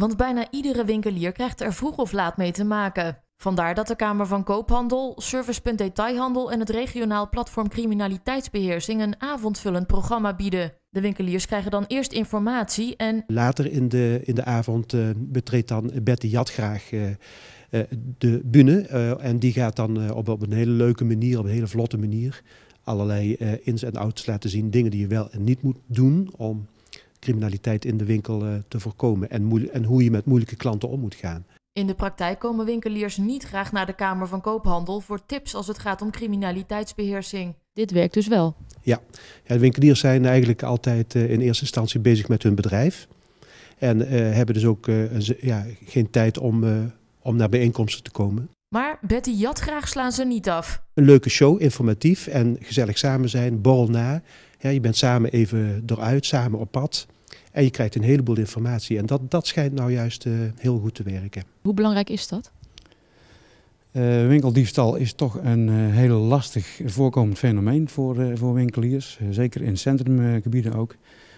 Want bijna iedere winkelier krijgt er vroeg of laat mee te maken. Vandaar dat de Kamer van Koophandel, Servicepunt Detailhandel en het regionaal platform Criminaliteitsbeheersing een avondvullend programma bieden. De winkeliers krijgen dan eerst informatie en. Later in de, in de avond uh, betreedt dan Betty Jat graag. Eh, eh, de bühne en die gaat dan op, op een hele leuke manier, op een hele vlotte manier, allerlei ins en outs laten zien. Dingen die je wel en niet moet doen om criminaliteit in de winkel eh, te voorkomen en, en hoe je met moeilijke klanten om moet gaan. In de praktijk komen winkeliers niet graag naar de Kamer van Koophandel voor tips als het gaat om criminaliteitsbeheersing. Dit werkt dus wel. Ja, ja de winkeliers zijn eigenlijk altijd eh, in eerste instantie bezig met hun bedrijf. En eh, hebben dus ook ja, geen tijd om, om naar bijeenkomsten te komen. Maar Betty Jat graag slaan ze niet af. Een leuke show, informatief en gezellig samen zijn, borrel na. Ja, je bent samen even eruit, samen op pad. En je krijgt een heleboel informatie. En dat, dat schijnt nou juist eh, heel goed te werken. Hoe belangrijk is dat? Eh, winkeldiefstal is toch een eh, heel lastig voorkomend fenomeen voor, voor winkeliers. zeker in centrumgebieden ook.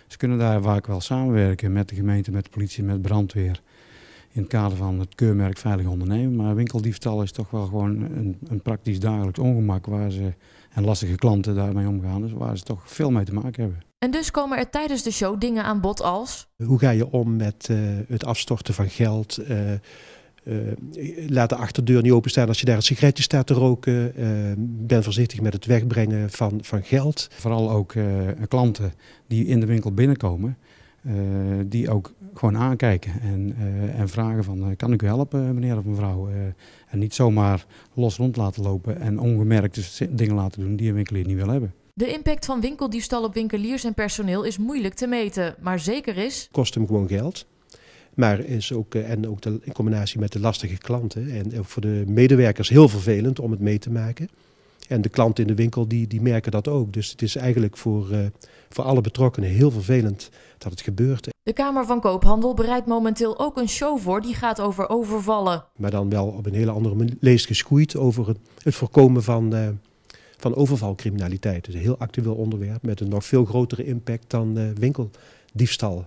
Ze kunnen daar vaak wel samenwerken met de gemeente, met de politie, met brandweer. In het kader van het keurmerk Veilig Ondernemen. Maar winkeldiefstal is toch wel gewoon een, een praktisch dagelijks ongemak waar ze, en lastige klanten daarmee omgaan. Dus waar ze toch veel mee te maken hebben. En dus komen er tijdens de show dingen aan bod als. Hoe ga je om met eh, het afstorten van geld? Eh, eh, laat de achterdeur niet openstaan als je daar een sigaretje staat te roken. ben voorzichtig met het wegbrengen van, van geld. Vooral ook klanten die in de winkel binnenkomen. die ook gewoon aankijken en, en vragen van kan ik u helpen meneer of mevrouw? en niet zomaar los rond laten lopen en ongemerkt dus dingen laten doen die een winkelier niet wil hebben. De impact van winkeldiefstal op winkeliers en personeel is moeilijk te meten, maar zeker is... Kost hem gewoon geld. Maar is ook, eh, en ook de, in combinatie met de lastige klanten en voor de medewerkers heel vervelend om het mee te maken. En de klanten in de winkel die, die merken dat ook. Dus het is eigenlijk voor, eh, voor alle betrokkenen heel vervelend dat het gebeurt. De Kamer van Koophandel bereidt momenteel ook een show voor die gaat over overvallen. Maar dan wel op een hele andere manier leest geschoeid over het, voorkomen van, eh, van overvalcriminaliteit. Dus een heel actueel onderwerp met een nog veel grotere impact dan eh, winkeldiefstal.